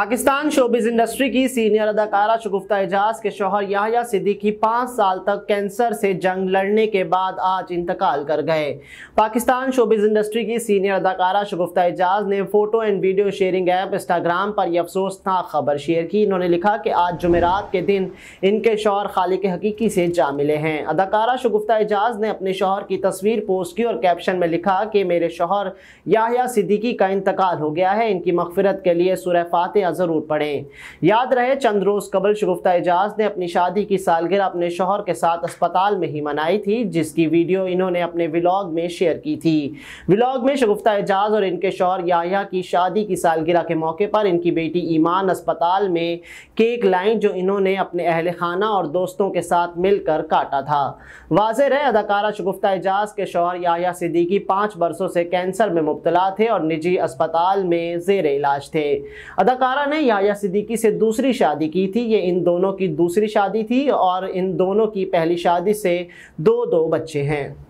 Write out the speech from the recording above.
Pakistan showbiz industry की senior अदाकारा शगुफ्ता एजाज के शोहर याहिया सिद्दीकी पाँच साल तक कैंसर से जंग लड़ने के बाद आज इंतकाल कर गए पाकिस्तान शोबिज इंडस्ट्री की सीनियर अदाकारा शगुफ्ता एजाज ने photo and video sharing app Instagram पर यह अफसोसनाक खबर शेयर की इन्होंने लिखा कि आज जुमेरात के दिन इनके शोहर खालिक हकीकी से जा मिले हैं अदाकारा शगुफ्ता एजाज ने अपने शोहर की तस्वीर पोस्ट की और कैप्शन में लिखा कि मेरे शोहर याहिया सिद्दीकी का इंतकाल हो गया है इनकी मफफरत के लिए सुरह या ज़रूर पढ़ें याद रहे चंद रोज़ कबल शगुफ्ता एजाज ने अपनी शादी की सालगिरह अपने शोहर के साथ अस्पताल में ही मनाई थी जिसकी वीडियो इन्होंने अपने व्लॉग में शेयर की थी व्लॉग में शगुफ्ता एजाज और इनके शोहर याया की शादी की सालगिरह के मौके पर इनकी बेटी ईमान अस्पताल में केक लाइन जो इन्होंने अपने अहल खाना और दोस्तों के साथ मिलकर काटा था वाज रहे अदाकारा शगुफ्ता एजाज के शोहर याया सिद्दीकी पाँच बरसों से कैंसर में मुबतला थे और निजी अस्पताल में जेर इलाज थे अदाकारा सारा ने याया सिद्दीकी से दूसरी शादी की थी ये इन दोनों की दूसरी शादी थी और इन दोनों की पहली शादी से दो दो बच्चे हैं